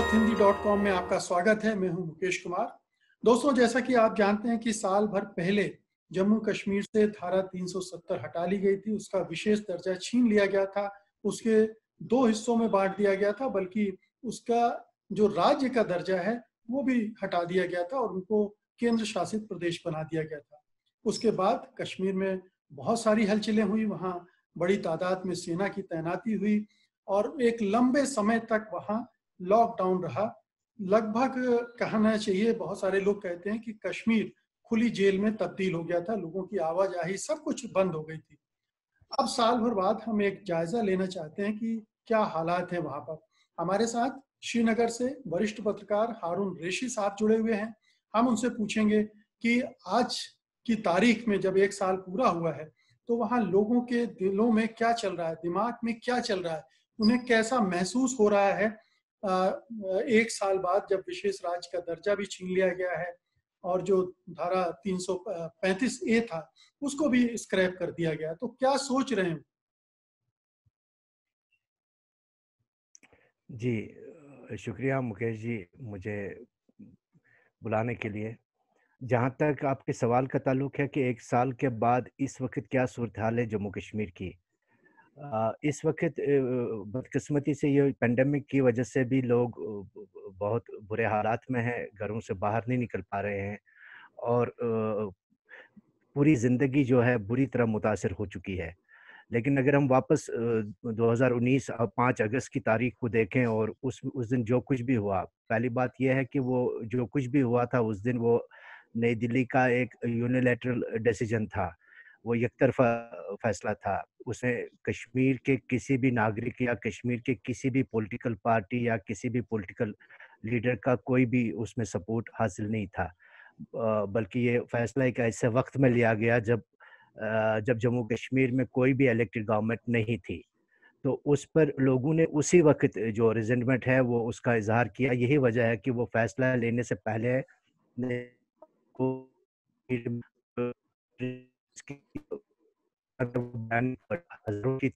विरासत Hindi dot com में आपका स्वागत है मैं हूं मुकेश कुमार दोस्तों जैसा कि आप जानते हैं कि साल भर पहले जम्मू कश्मीर से धारा 370 हटा ली गई थी उसका विशेष दर्जा छीन लिया गया था उसके दो हिस्सों में बांट दिया गया था बल्कि उसका जो राज्य का दर्जा है वो भी हटा दिया गया था और उनको केंद्र शासित प्रदेश बना दिया गया था उसके बाद कश्मीर में बहुत सारी हलचलें हुई वहाँ बड़ी तादाद में सेना की तैनाती हुई और एक लंबे समय तक वहाँ लॉकडाउन रहा लगभग कहना चाहिए बहुत सारे लोग कहते हैं कि कश्मीर खुली जेल में तब्दील हो गया था लोगों की आवाजाही सब कुछ बंद हो गई थी अब साल भर बाद हम एक जायजा लेना चाहते हैं कि क्या हालात हैं वहां पर हमारे साथ श्रीनगर से वरिष्ठ पत्रकार हारून रेशी साहब जुड़े हुए हैं हम उनसे पूछेंगे कि आज की तारीख में जब एक साल पूरा हुआ है तो वहां लोगों के दिलों में क्या चल रहा है दिमाग में क्या चल रहा है उन्हें कैसा महसूस हो रहा है एक साल बाद जब विशेष राज्य का दर्जा भी छीन लिया गया है और जो धारा 335 ए था उसको भी स्क्रैप कर दिया गया तो क्या सोच रहे हैं जी शुक्रिया मुकेश जी मुझे बुलाने के लिए जहाँ तक आपके सवाल का ताल्लुक है कि एक साल के बाद इस वक्त क्या सूरत हाल है जम्मू कश्मीर की इस वक्त बदकिस्मती से ये पेंडेमिक की वजह से भी लोग बहुत बुरे हालात में हैं घरों से बाहर नहीं निकल पा रहे हैं और पूरी ज़िंदगी जो है बुरी तरह मुतासर हो चुकी है लेकिन अगर हम वापस 2019 और 5 अगस्त की तारीख को देखें और उस उस दिन जो कुछ भी हुआ पहली बात यह है कि वो जो कुछ भी हुआ था उस दिन वो नई दिल्ली का एक यूनिलेटरल डिसीजन था वो एक तरफा फैसला था उसे कश्मीर के किसी भी नागरिक या कश्मीर के किसी भी पॉलिटिकल पार्टी या किसी भी पॉलिटिकल लीडर का कोई भी उसमें सपोर्ट हासिल नहीं था बल्कि ये फैसला एक ऐसे वक्त में लिया गया जब जब जम्मू कश्मीर में कोई भी इलेक्टेड गवर्नमेंट नहीं थी तो उस पर लोगों ने उसी वक्त जो रिजेंटमेंट है वो उसका इजहार किया यही वजह है कि वो फैसला लेने से पहले ने हजारों की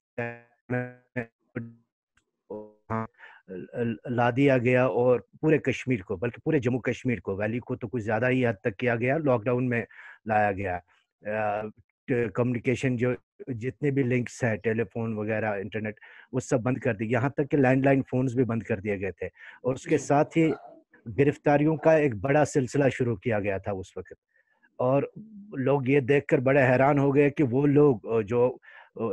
ला दिया गया और पूरे कश्मीर को बल्कि पूरे जम्मू कश्मीर को वैली को तो कुछ ज़्यादा ही हद तक किया गया लॉकडाउन में लाया गया कम्युनिकेशन जो जितने भी लिंक्स हैं टेलीफोन वगैरह इंटरनेट वो सब बंद कर दिए यहाँ तक कि लैंडलाइन फ़ोन्स भी बंद कर दिए गए थे और उसके साथ ही गिरफ्तारियों का एक बड़ा सिलसिला शुरू किया गया था उस वक्त और लोग ये देखकर बड़े हैरान हो गए कि वो लोग जो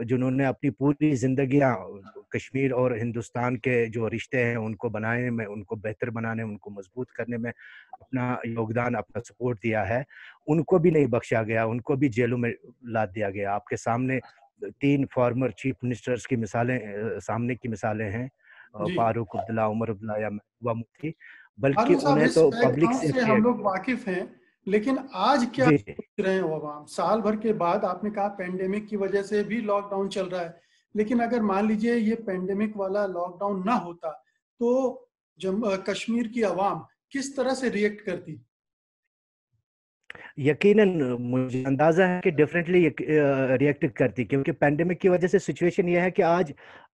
जिन्होंने अपनी पूरी जिंदगियां कश्मीर और हिंदुस्तान के जो रिश्ते हैं उनको बनाने में उनको बेहतर बनाने उनको मजबूत करने में अपना योगदान अपना सपोर्ट दिया है उनको भी नहीं बख्शा गया उनको भी जेलों में लाद दिया गया आपके सामने तीन फॉर्मर चीफ मिनिस्टर्स की मिसालें सामने की मिसालें हैं फारूक अब्दुल्ला उमर अब्दुल्ला या मुफ्ती बल्कि उन्हें तो पब्लिक से हम लोग वाकिफ हैं लेकिन आज क्या सोच रहे हो अब आप साल भर के बाद आपने कहा पेंडेमिक की वजह से भी लॉकडाउन चल रहा है लेकिन अगर मान लीजिए ये पेंडेमिक वाला लॉकडाउन ना होता तो कश्मीर की आवाम किस तरह से रिएक्ट करती यकीनन मुझे अंदाजा है कि डिफरेंटली रिएक्ट करती क्योंकि पेंडेमिक की वजह से सिचुएशन यह है कि आज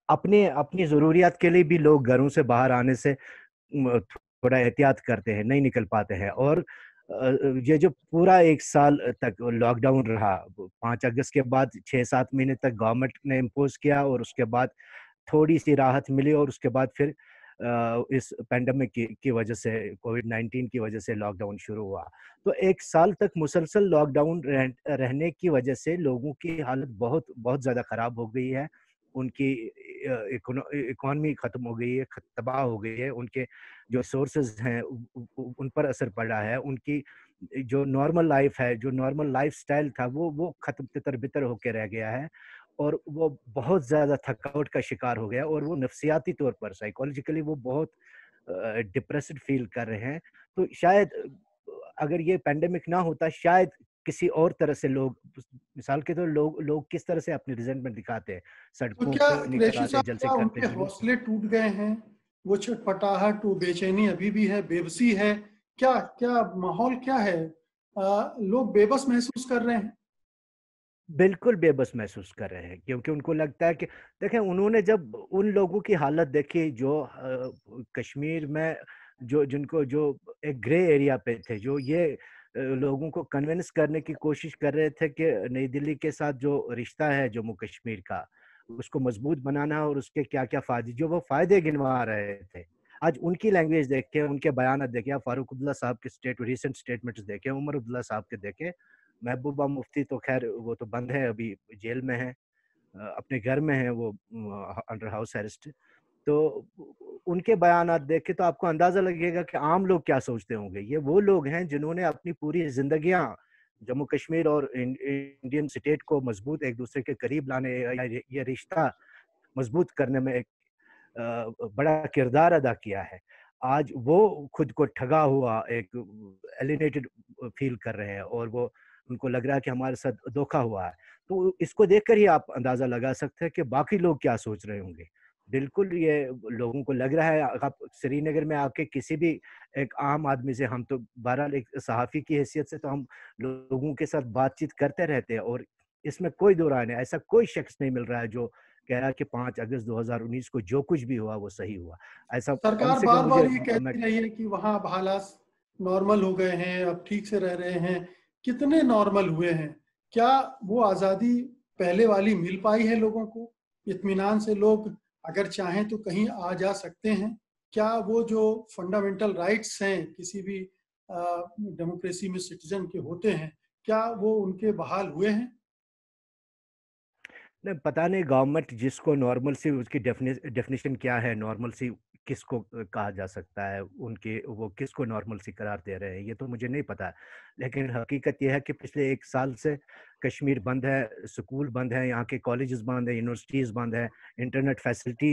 अपने अपनी ज़रूरियात के लिए भी लोग घरों से बाहर आने से थोड़ा एहतियात करते हैं नहीं निकल पाते हैं और ये जो पूरा एक साल तक लॉकडाउन रहा पाँच अगस्त के बाद छः सात महीने तक गवर्नमेंट ने इम्पोज किया और उसके बाद थोड़ी सी राहत मिली और उसके बाद फिर इस पेंडेमिक की, वजह से कोविड नाइन्टीन की वजह से लॉकडाउन शुरू हुआ तो एक साल तक मुसलसल लॉकडाउन रहने की वजह से लोगों की हालत बहुत बहुत ज़्यादा ख़राब हो गई है उनकी इकोनॉमी ख़त्म हो गई है तबाह हो गई है उनके जो सोर्सेज हैं उन पर असर पड़ा है उनकी जो नॉर्मल लाइफ है जो नॉर्मल लाइफ स्टाइल था वो वो ख़त्म तितर बितर होकर रह गया है और वो बहुत ज़्यादा थकावट का शिकार हो गया और वो नफसियाती तौर पर साइकोलॉजिकली वो बहुत डिप्रेसड फील कर रहे हैं तो शायद अगर ये पेंडेमिक ना होता शायद किसी और तरह से लोग मिसाल के तौर तो लोग लोग किस तरह से अपनी रिजेंटमेंट दिखाते हैं तो सड़कों तो जलसे करते हैं हौसले टूट गए हैं वो छटपटाहट वो बेचैनी अभी भी है बेबसी है क्या क्या माहौल क्या है लोग बेबस महसूस कर रहे हैं बिल्कुल बेबस महसूस कर रहे हैं क्योंकि उनको लगता है कि देखें उन्होंने जब उन लोगों की हालत देखी जो आ, कश्मीर में जो जिनको जो एक ग्रे एरिया पे थे जो ये लोगों को कन्विंस करने की कोशिश कर रहे थे कि नई दिल्ली के साथ जो रिश्ता है जम्मू कश्मीर का उसको मजबूत बनाना और उसके क्या क्या फायदे जो वो फायदे गिनवा रहे थे आज उनकी लैंग्वेज देखें उनके बयान देखे आप फारूक अब्दुल्ला साहब के स्टेट रिसेंट स्टेटमेंट्स देखे उमर अब्दुल्ला साहब के देखे महबूबा मुफ्ती तो खैर वो तो बंद है अभी जेल में है अपने घर में है वो अंडर हाउस अरेस्ट तो उनके बयान देख के तो आपको अंदाजा लगेगा कि आम लोग क्या सोचते होंगे ये वो लोग हैं जिन्होंने अपनी पूरी जिंदगियां जम्मू कश्मीर और इंडियन स्टेट को मजबूत एक दूसरे के करीब लाने ये रिश्ता मजबूत करने में एक बड़ा किरदार अदा किया है आज वो खुद को ठगा हुआ एक एलिनेटेड फील कर रहे हैं और वो उनको लग रहा है कि हमारे साथ धोखा हुआ है तो इसको देखकर ही आप अंदाज़ा लगा सकते हैं कि बाकी लोग क्या सोच रहे होंगे बिल्कुल ये लोगों को लग रहा है आप श्रीनगर में आके किसी भी एक आम आदमी से हम तो बहरहाल एक सहाफ़ी की हैसियत से तो हम लोगों के साथ बातचीत करते रहते हैं और इसमें कोई दौरान नहीं ऐसा कोई शख्स नहीं मिल रहा है जो कह रहा है कि पाँच अगस्त 2019 को जो कुछ भी हुआ वो सही हुआ ऐसा सरकार बार बार ये कहती रही है कि वहाँ अब हालात नॉर्मल हो गए हैं अब ठीक से रह रहे हैं कितने नॉर्मल हुए हैं क्या वो आज़ादी पहले वाली मिल पाई है लोगों को इतमान से लोग अगर चाहें तो कहीं आ जा सकते हैं क्या वो जो फंडामेंटल राइट्स हैं किसी भी डेमोक्रेसी में सिटीजन के होते हैं क्या वो उनके बहाल हुए हैं नहीं पता नहीं गवर्नमेंट जिसको नॉर्मल से उसकी डेफिनेशन क्या है नॉर्मल से किसको कहा जा सकता है उनके वो किसको नॉर्मल सी करार दे रहे हैं ये तो मुझे नहीं पता लेकिन हकीकत यह है कि पिछले एक साल से कश्मीर बंद है स्कूल बंद है यहाँ के कॉलेजेस बंद है यूनिवर्सिटीज़ बंद है इंटरनेट फैसिलिटी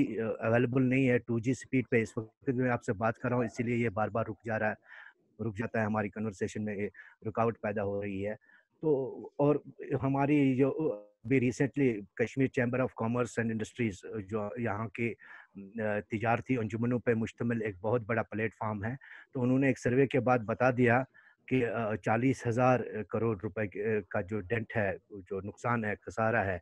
अवेलेबल नहीं है टू जी स्पीड पर इस वक्त मैं आपसे बात कर रहा हूँ इसीलिए ये बार बार रुक जा रहा है रुक जाता है हमारी कन्वर्सेशन में रुकावट पैदा हो रही है तो और हमारी जो अभी recently Kashmir chamber of commerce and industries जो uh, यहाँ के mm, uh, तजारती अंजुमनों पर मुश्तमिल एक बहुत बड़ा प्लेटफार्म है तो उन्होंने एक सर्वे के बाद बता दिया कि uh, चालीस हज़ार करोड़ रुपए का जो डेंट है जो नुकसान है खसारा है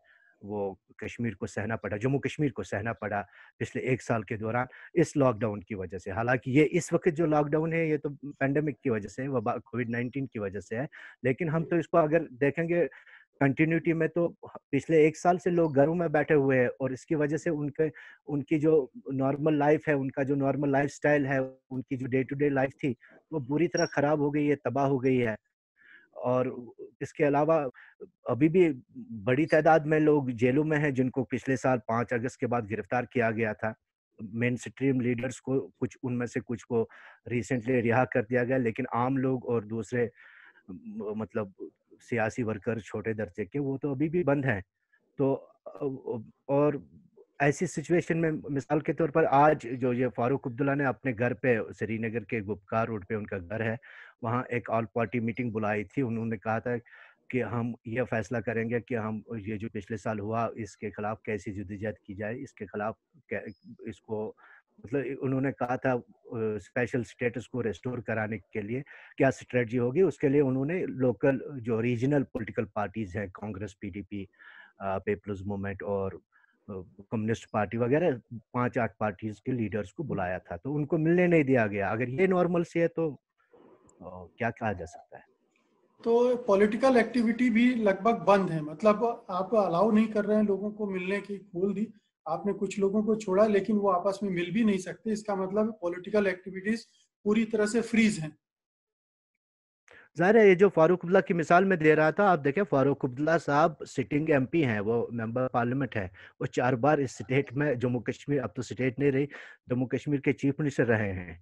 वो कश्मीर को सहना पड़ा जम्मू कश्मीर को सहना पड़ा पिछले एक साल के दौरान इस लॉकडाउन की वजह से हालांकि ये इस वक्त जो लॉकडाउन है ये तो पैंडमिक की वजह से वबा कोविड नाइन्टीन की वजह से है लेकिन हम तो इसको अगर देखेंगे कंटिन्यूटी में तो पिछले एक साल से लोग घरों में बैठे हुए हैं और इसकी वजह से उनके उनकी जो नॉर्मल लाइफ है उनका जो नॉर्मल लाइफ स्टाइल है उनकी जो डे टू डे लाइफ थी वो बुरी तरह खराब हो गई है तबाह हो गई है और इसके अलावा अभी भी बड़ी तादाद में लोग जेलों में हैं जिनको पिछले साल पाँच अगस्त के बाद गिरफ्तार किया गया था मेन स्ट्रीम लीडर्स को कुछ उनमें से कुछ को रिसेंटली रिहा कर दिया गया लेकिन आम लोग और दूसरे मतलब सियासी वर्कर छोटे दर्जे के वो तो अभी भी बंद हैं तो और ऐसी सिचुएशन में मिसाल के तौर पर आज जो ये फारूक अब्दुल्ला ने अपने घर पे श्रीनगर के गुप्कार रोड पे उनका घर है वहाँ एक ऑल पार्टी मीटिंग बुलाई थी उन्होंने कहा था कि हम यह फैसला करेंगे कि हम ये जो पिछले साल हुआ इसके खिलाफ कैसी जदोजहद की जाए इसके खिलाफ इसको मतलब उन्होंने कहा था स्पेशल स्टेटस को रेस्टोर कराने के लिए क्या स्ट्रेटजी होगी उसके लिए उन्होंने लोकल जो रीजनल पॉलिटिकल पार्टीज हैं कांग्रेस पीडीपी पीपल्स मूवमेंट और कम्युनिस्ट पार्टी वगैरह पांच आठ पार्टीज के लीडर्स को बुलाया था तो उनको मिलने नहीं दिया गया अगर ये नॉर्मल से है तो क्या कहा जा सकता है तो पॉलिटिकल एक्टिविटी भी लगभग बंद है मतलब आप अलाउ नहीं कर रहे हैं लोगों को मिलने की खोल दी आपने कुछ लोगों को छोड़ा लेकिन वो आपस में मिल भी नहीं सकते इसका मतलब पॉलिटिकल एक्टिविटीज पूरी तरह से फ्रीज हैं जाहिर है ये जो फारूक अब्दुल्ला की मिसाल में दे रहा था आप देखें फारूक अब्दुल्ला साहब सिटिंग एमपी हैं वो मेंबर पार्लियामेंट है वो चार बार इस स्टेट में जम्मू कश्मीर अब तो स्टेट नहीं रही जम्मू कश्मीर के चीफ मिनिस्टर रहे हैं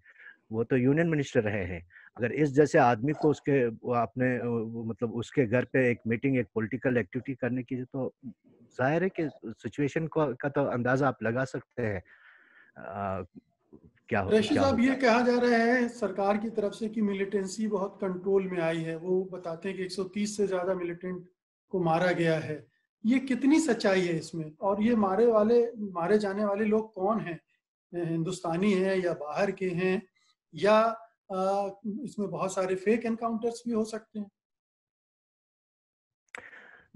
वो तो यूनियन मिनिस्टर रहे हैं अगर इस जैसे आदमी को उसके आपने मतलब उसके घर पे एक मीटिंग एक पॉलिटिकल एक्टिविटी करने की तो जाहिर है कि सिचुएशन का तो अंदाजा आप लगा सकते हैं क्या हो साहब ये कहा जा रहा है सरकार की तरफ से कि मिलिटेंसी बहुत कंट्रोल में आई है वो बताते हैं कि 130 से ज्यादा मिलिटेंट को मारा गया है ये कितनी सच्चाई है इसमें और ये मारे वाले मारे जाने वाले लोग कौन हैं हिंदुस्तानी हैं या बाहर के हैं या इसमें बहुत सारे फेक एनकाउंटर्स भी हो सकते हैं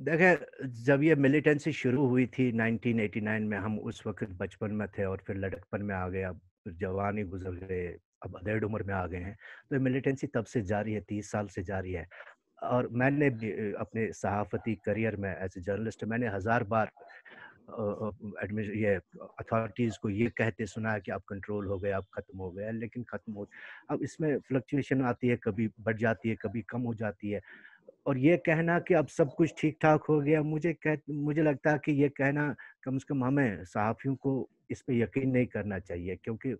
देखे जब ये मिलिटेंसी शुरू हुई थी 1989 में हम उस वक्त बचपन में थे और फिर लड़कपन में आ गए अब जवानी गुजर गए अब अधेड़ उम्र में आ गए हैं तो मिलिटेंसी तब से जारी है तीस साल से जारी है और मैंने भी अपने सहाफ़ती करियर में एज ए जर्नलिस्ट मैंने हज़ार बार ये अथॉरिटीज़ को ये कहते सुना है कि आप कंट्रोल हो गए आप ख़त्म हो गए लेकिन ख़त्म हो अब इसमें फ्लक्चुएशन आती है कभी बढ़ जाती है कभी कम हो जाती है और ये कहना कि अब सब कुछ ठीक ठाक हो गया मुझे कह मुझे लगता है कि ये कहना कम से कम हमें सहाफ़ियों को इस पर यकीन नहीं करना चाहिए क्योंकि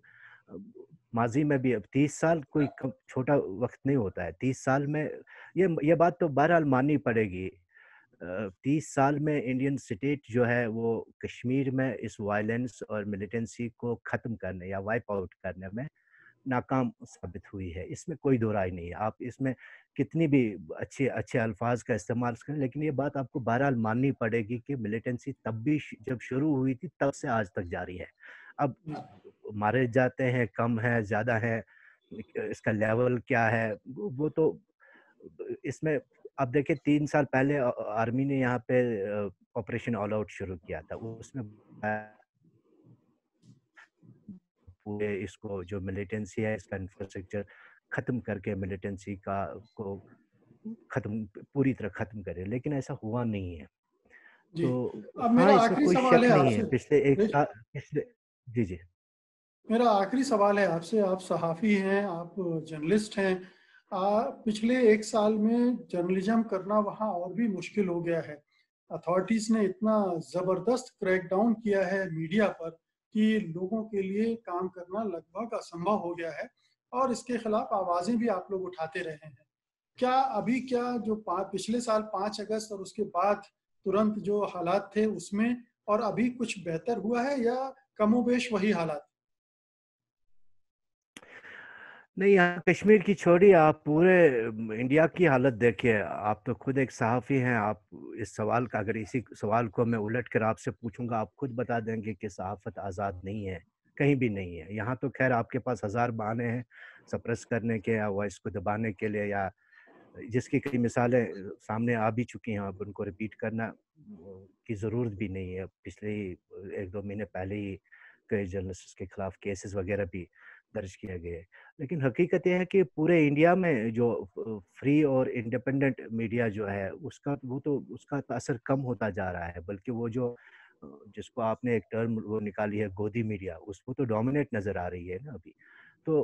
माजी में भी अब तीस साल कोई छोटा वक्त नहीं होता है तीस साल में ये ये बात तो बहरहाल माननी पड़ेगी तीस साल में इंडियन स्टेट जो है वो कश्मीर में इस वायलेंस और मिलिटेंसी को ख़त्म करने या वाइप आउट करने में नाकाम साबित हुई है इसमें कोई दो राय नहीं है आप इसमें कितनी भी अच्छे अच्छे अल्फाज का इस्तेमाल करें लेकिन ये बात आपको बहरहाल माननी पड़ेगी कि मिलिटेंसी तब भी जब शुरू हुई थी तब से आज तक जारी है अब हाँ। मारे जाते हैं कम है ज़्यादा है इसका लेवल क्या है वो तो इसमें अब देखिए तीन साल पहले आर्मी ने यहाँ पे ऑपरेशन ऑल आउट शुरू किया था उसमें पूरे इसको जो मिलिटेंसी है इसका इंफ्रास्ट्रक्चर खत्म करके मिलिटेंसी का को खत्म पूरी तरह खत्म करे लेकिन ऐसा हुआ नहीं है तो अब मेरा हाँ, कोई शक नहीं है पिछले एक पिछले जी जी मेरा आखिरी सवाल है आपसे आप सहाफ़ी हैं आप जर्नलिस्ट हैं आ, पिछले एक साल में जर्नलिज्म करना वहाँ और भी मुश्किल हो गया है अथॉरिटीज ने इतना जबरदस्त क्रैकडाउन किया है मीडिया पर कि लोगों के लिए काम करना लगभग असंभव हो गया है और इसके खिलाफ आवाजें भी आप लोग उठाते रहे हैं क्या अभी क्या जो पिछले साल पांच अगस्त और उसके बाद तुरंत जो हालात थे उसमें और अभी कुछ बेहतर हुआ है या कमोबेश वही हालात नहीं यहाँ कश्मीर की छोड़ी आप पूरे इंडिया की हालत देखिए आप तो खुद एक सहाफ़ी हैं आप इस सवाल का अगर इसी सवाल को मैं उलट कर आपसे पूछूंगा आप खुद बता देंगे कि सहाफ़त आज़ाद नहीं है कहीं भी नहीं है यहाँ तो खैर आपके पास हज़ार बहाने हैं सप्रेस करने के या वॉइस को दबाने के लिए या जिसकी कई मिसालें सामने आ भी चुकी हैं अब उनको रिपीट करना की ज़रूरत भी नहीं है पिछले एक दो महीने पहले ही कई जर्नलिस्ट के खिलाफ केसेस वगैरह भी दर्ज किया गया है लेकिन हकीकत यह है कि पूरे इंडिया में जो फ्री और इंडिपेंडेंट मीडिया जो है उसका वो तो उसका तो असर कम होता जा रहा है बल्कि वो जो जिसको आपने एक टर्म वो निकाली है गोदी मीडिया उसको तो डोमिनेट नज़र आ रही है ना अभी तो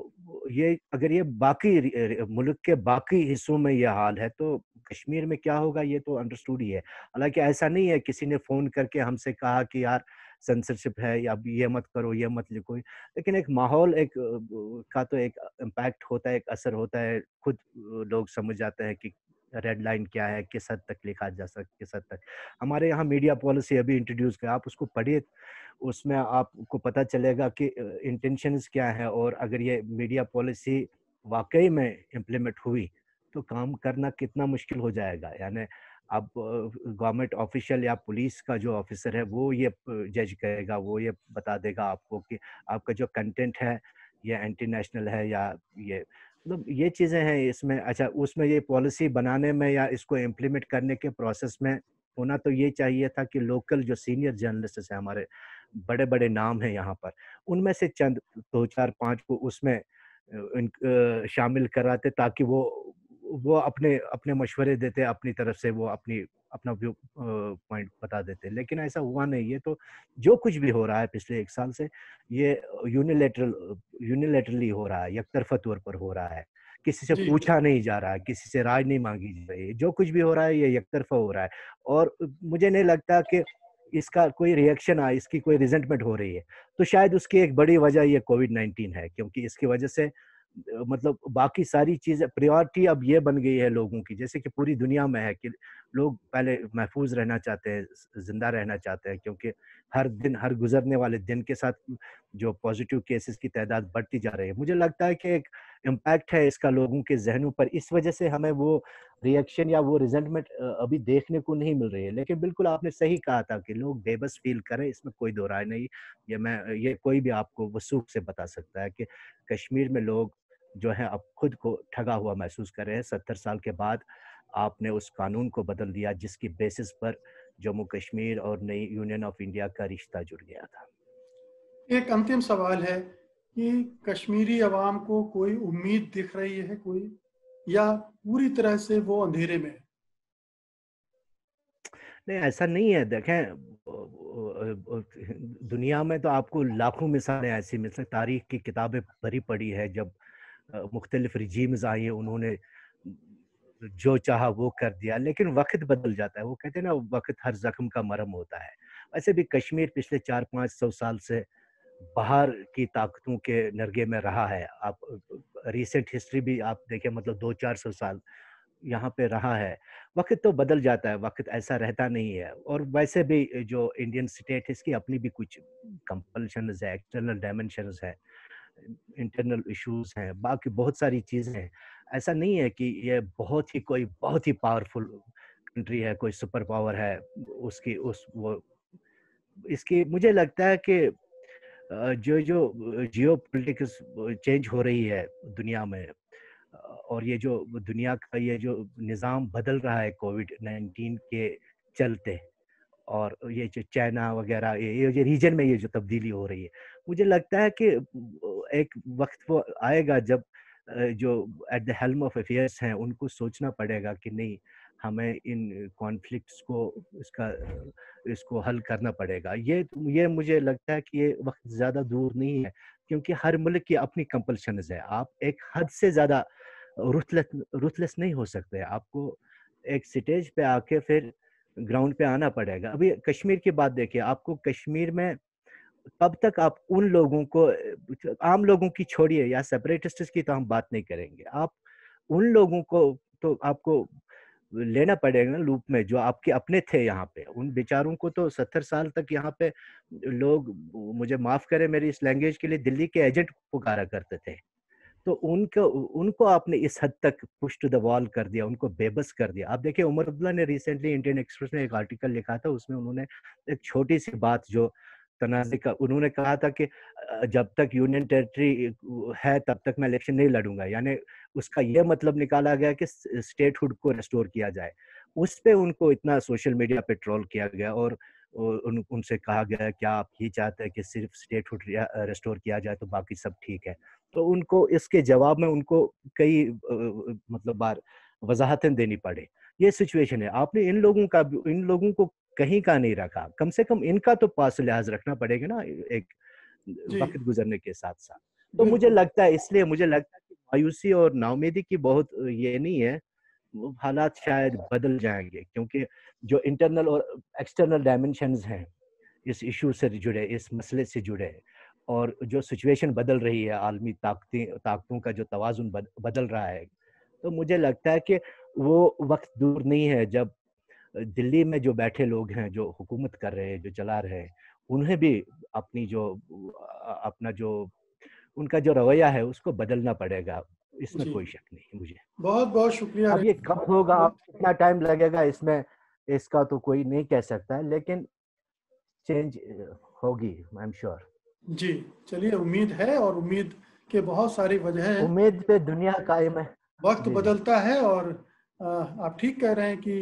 ये अगर ये बाकी मुल्क के बाकी हिस्सों में ये हाल है तो कश्मीर में क्या होगा ये तो अंडरस्टूड ही है हालांकि ऐसा नहीं है किसी ने फ़ोन करके हमसे कहा कि यार सेंसरशिप है या ये मत करो ये मत लिखो लेकिन एक माहौल एक का तो एक इम्पैक्ट होता है एक असर होता है खुद लोग समझ जाते हैं कि रेड लाइन क्या है किस हद तक लिखा जा सकता किस हद तक हमारे यहाँ मीडिया पॉलिसी अभी इंट्रोड्यूस गया आप उसको पढ़िए उसमें आपको पता चलेगा कि इंटेंशंस क्या है और अगर ये मीडिया पॉलिसी वाकई में इम्प्लीमेंट हुई तो काम करना कितना मुश्किल हो जाएगा यानी अब गवर्नमेंट ऑफिशियल या पुलिस का जो ऑफिसर है वो ये जज करेगा वो ये बता देगा आपको कि आपका जो कंटेंट है ये एंटी नेशनल है या ये मतलब ये चीज़ें हैं इसमें अच्छा उसमें ये पॉलिसी बनाने में या इसको इम्प्लीमेंट करने के प्रोसेस में होना तो ये चाहिए था कि लोकल जो सीनियर जर्नलिस्ट हैं हमारे बड़े बड़े नाम हैं यहाँ पर उनमें से चंद दो चार पाँच को उसमें शामिल कराते ताकि वो वो अपने अपने मशवरे देते अपनी तरफ से वो अपनी अपना व्यू पॉइंट बता देते लेकिन ऐसा हुआ नहीं है तो जो कुछ भी हो रहा है पिछले एक साल से ये यूनिलेटरल यूनिलेटरली हो रहा है यकतरफा तौर पर हो रहा है किसी से पूछा नहीं जा रहा है किसी से राय नहीं मांगी जा रही है जो कुछ भी हो रहा है ये यकतरफा हो रहा है और मुझे नहीं लगता कि इसका कोई रिएक्शन आए इसकी कोई रिजेंटमेंट हो रही है तो शायद उसकी एक बड़ी वजह ये कोविड नाइन्टीन है क्योंकि इसकी वजह से मतलब बाकी सारी चीज़ें प्रायोरिटी अब ये बन गई है लोगों की जैसे कि पूरी दुनिया में है कि लोग पहले महफूज रहना चाहते हैं ज़िंदा रहना चाहते हैं क्योंकि हर दिन हर गुजरने वाले दिन के साथ जो पॉजिटिव केसेस की तादाद बढ़ती जा रही है मुझे लगता है कि एक इम्पैक्ट है इसका लोगों के जहनों पर इस वजह से हमें वो रिएक्शन या वो रिजल्टमेंट अभी देखने को नहीं मिल रही है लेकिन बिल्कुल आपने सही कहा था कि लोग बेबस फील करें इसमें कोई दो राय नहीं ये मैं ये कोई भी आपको वसूख से बता सकता है कि कश्मीर में लोग जो है अब खुद को ठगा हुआ महसूस कर रहे हैं सत्तर साल के बाद आपने उस कानून को बदल दिया जिसकी बेसिस पर जम्मू कश्मीर और नई यूनियन ऑफ इंडिया का रिश्ता जुड़ गया था एक अंतिम सवाल है कि कश्मीरी आवाम को कोई उम्मीद दिख रही है कोई या पूरी तरह से वो अंधेरे में नहीं ऐसा नहीं है देखें दुनिया में तो आपको लाखों मिसालें ऐसी मिल सकती तारीख की किताबें भरी पड़ी है जब मुख्तलिफ रिजीम्स आई हैं उन्होंने जो चाहा वो कर दिया लेकिन वक्त बदल जाता है वो कहते हैं ना वक्त हर जख्म का मरम होता है वैसे भी कश्मीर पिछले चार पाँच सौ साल से बाहर की ताकतों के नरगे में रहा है आप रिसेंट हिस्ट्री भी आप देखें मतलब दो चार सौ साल यहाँ पे रहा है वक्त तो बदल जाता है वक्त ऐसा रहता नहीं है और वैसे भी जो इंडियन स्टेट है इसकी अपनी भी कुछ कंपल्शन है एक्सटर्नल डायमेंशन है इंटरनल इश्यूज हैं बाकी बहुत सारी चीज़ें हैं ऐसा नहीं है कि ये बहुत ही कोई बहुत ही पावरफुल कंट्री है कोई सुपर पावर है उसकी उस वो इसकी मुझे लगता है कि जो जो जियो पोलिटिक्स चेंज हो रही है दुनिया में और ये जो दुनिया का ये जो निज़ाम बदल रहा है कोविड नाइन्टीन के चलते और ये जो चाइना वगैरह ये ये रीजन में ये जो तब्दीली हो रही है मुझे लगता है कि एक वक्त वो आएगा जब जो at the helm of affairs हैं उनको सोचना पड़ेगा कि नहीं हमें इन कॉन्फ्लिक्ट्स को इसका इसको हल करना पड़ेगा ये ये मुझे लगता है कि ये वक्त ज़्यादा दूर नहीं है क्योंकि हर मुल्क की अपनी कंपल्शन है आप एक हद से ज़्यादा रुथलेस रुथलेस नहीं हो सकते आपको एक स्टेज पे आके फिर ग्राउंड पे आना पड़ेगा अभी कश्मीर की बात देखिए आपको कश्मीर में तब तक आप उन लोगों को आम लोगों की छोड़िए या सेपरेटिस्ट की तो हम बात नहीं करेंगे आप उन लोगों को तो आपको लेना पड़ेगा ना लूप में जो आपके अपने थे यहाँ पे उन बेचारों को तो सत्तर साल तक यहाँ पे लोग मुझे माफ करें मेरी इस लैंग्वेज के लिए दिल्ली के एजेंट पुकारा करते थे तो उनको उनको आपने इस हद तक पुष्ट द वॉल कर दिया उनको बेबस कर दिया आप देखिए उमर अब्दुल्ला ने रिसेंटली इंडियन एक्सप्रेस में एक आर्टिकल लिखा था उसमें उन्होंने एक छोटी सी बात जो तनाजे का उन्होंने कहा था कि जब तक यूनियन टेरिटरी है तब तक मैं इलेक्शन नहीं लड़ूंगा यानी उसका यह मतलब निकाला गया कि स्टेटहुड को रेस्टोर किया जाए उस पर उनको इतना सोशल मीडिया पे ट्रोल किया गया और उन उनसे कहा गया क्या आप ये चाहते हैं कि सिर्फ स्टेटहुड रेस्टोर किया जाए तो बाकी सब ठीक है तो उनको इसके जवाब में उनको कई मतलब बार वजाहतें देनी पड़े ये सिचुएशन है आपने इन लोगों का इन लोगों को कहीं का नहीं रखा कम से कम इनका तो पास लिहाज रखना पड़ेगा ना एक वक्त गुजरने के साथ साथ तो मुझे लगता है इसलिए मुझे लगता है कि मायूसी और नाउमेदी की बहुत ये नहीं है हालात शायद हाँ। बदल जाएंगे क्योंकि जो इंटरनल और एक्सटर्नल डायमेंशन हैं इस इशू से जुड़े इस मसले से जुड़े और जो सिचुएशन बदल रही है आलमी ताकतें ताकतों का जो तोज़ुन बदल रहा है तो मुझे लगता है कि वो वक्त दूर नहीं है जब दिल्ली में जो बैठे लोग हैं जो हुकूमत कर रहे हैं जो चला रहे हैं उन्हें भी अपनी जो अपना जो उनका जो रवैया है उसको बदलना पड़ेगा इसमें कोई शक नहीं मुझे बहुत बहुत शुक्रिया अब ये कब होगा कितना टाइम लगेगा इसमें इसका तो कोई नहीं कह सकता है लेकिन चेंज होगी आई एम श्योर जी चलिए उम्मीद है और उम्मीद के बहुत सारी वजह है उम्मीद पे दुनिया कायम है वक्त बदलता है और आप ठीक कह रहे हैं कि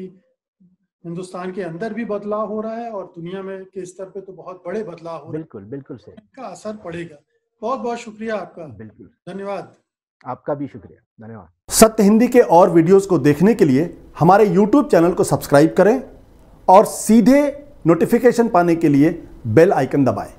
हिंदुस्तान के अंदर भी बदलाव हो रहा है और दुनिया में के स्तर पे तो बहुत बड़े बदलाव हो बिल्कुल बिल्कुल सर इनका असर पड़ेगा बहुत बहुत शुक्रिया आपका बिल्कुल धन्यवाद आपका भी शुक्रिया धन्यवाद सत्य हिंदी के और वीडियोस को देखने के लिए हमारे यूट्यूब चैनल को सब्सक्राइब करें और सीधे नोटिफिकेशन पाने के लिए बेल आइकन दबाएं